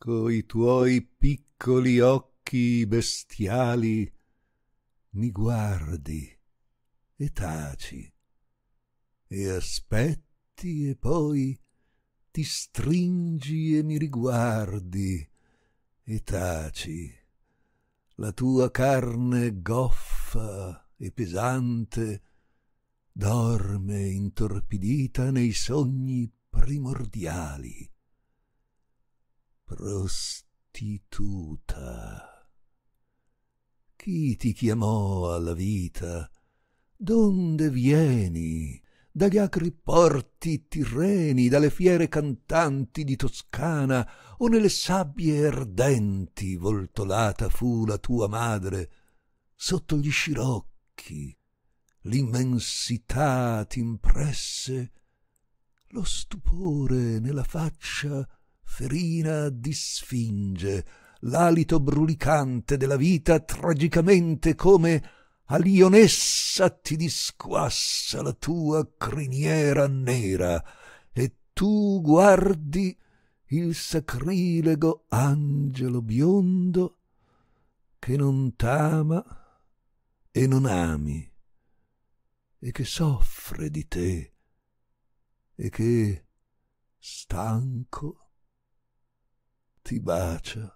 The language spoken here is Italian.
coi ecco tuoi piccoli occhi bestiali mi guardi e taci e aspetti e poi ti stringi e mi riguardi e taci la tua carne goffa e pesante dorme intorpidita nei sogni primordiali prostituta. Chi ti chiamò alla vita? Donde vieni? Dagli acri porti tirreni, dalle fiere cantanti di Toscana, o nelle sabbie ardenti voltolata fu la tua madre, sotto gli scirocchi, l'immensità t'impresse, lo stupore nella faccia ferina di sfinge, l'alito brulicante della vita tragicamente come a lionessa ti disquassa la tua criniera nera e tu guardi il sacrilego angelo biondo che non t'ama e non ami e che soffre di te e che stanco ti bacia